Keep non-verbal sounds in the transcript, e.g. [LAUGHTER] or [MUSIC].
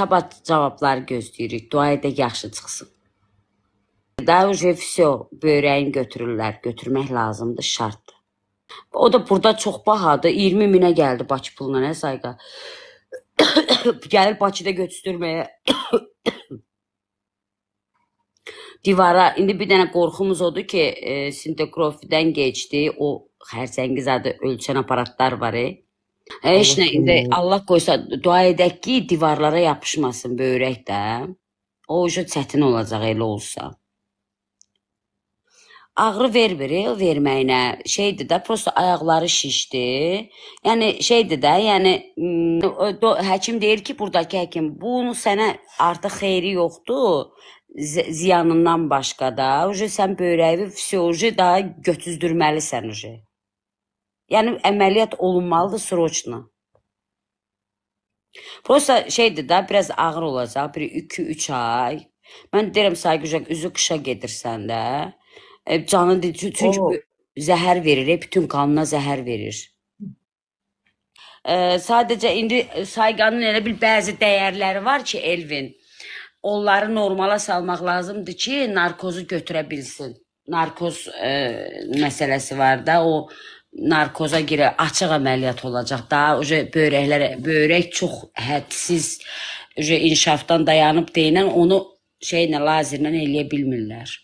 Sabah cavabları gözləyirik, dua edək yaxşı çıxsın. Daha uje vsyo, böyrəyini götürürlər, götürmək lazımdır, şartdır. O da burada çox bahadır, 20 minə gəldi Bakı puluna, nə sayqa. [COUGHS] Gəlir Bakıda götürdürməyə. [COUGHS] Divara, indi bir dənə qorxumuz odur ki, e, sintekrofidən keçdi, o xərçəngiz adı ölçən aparatlar var, e. Heç nə indi Allah qoysa dua edək ki, divarlara yapışmasın böyrək də. O uşa çətin olacaq elə olsa. Ağrı vermir, o verməyinə şeydir də, prosta ayaqları şişdi. Yəni şeydir də, yəni mm, həkim deyir ki, burdakı həkim, bunu sənə artıq xeyri yoxdur ziyanından başqa da. Uje sən böyrəyi fisioloji daha götüzdürməlisən uje. Yəni əməliyyat olunmalıdır srocna. Prosta şeydir də, biraz ağır olacaq, bir 2-3 ay. Mən deyirəm Sayqıcaq üzü qışa gedirsən də, e, canı çünki oh. zəhər verir, e, bütün qanına zəhər verir. E, sadəcə indi Sayqanın elə bir bəzi dəyərləri var ki, Elvin, onları normala salmaq lazımdır ki, narkozu götürə bilsin. Narkoz e, məsələsi var da, o narkoza girə açıq əməliyyat olacaq. Daha o böyrəklərə böyrək çox hədsiz inkişafdan dayanıb deyilən onu şeylə lazerlə eləyə bilmirlər.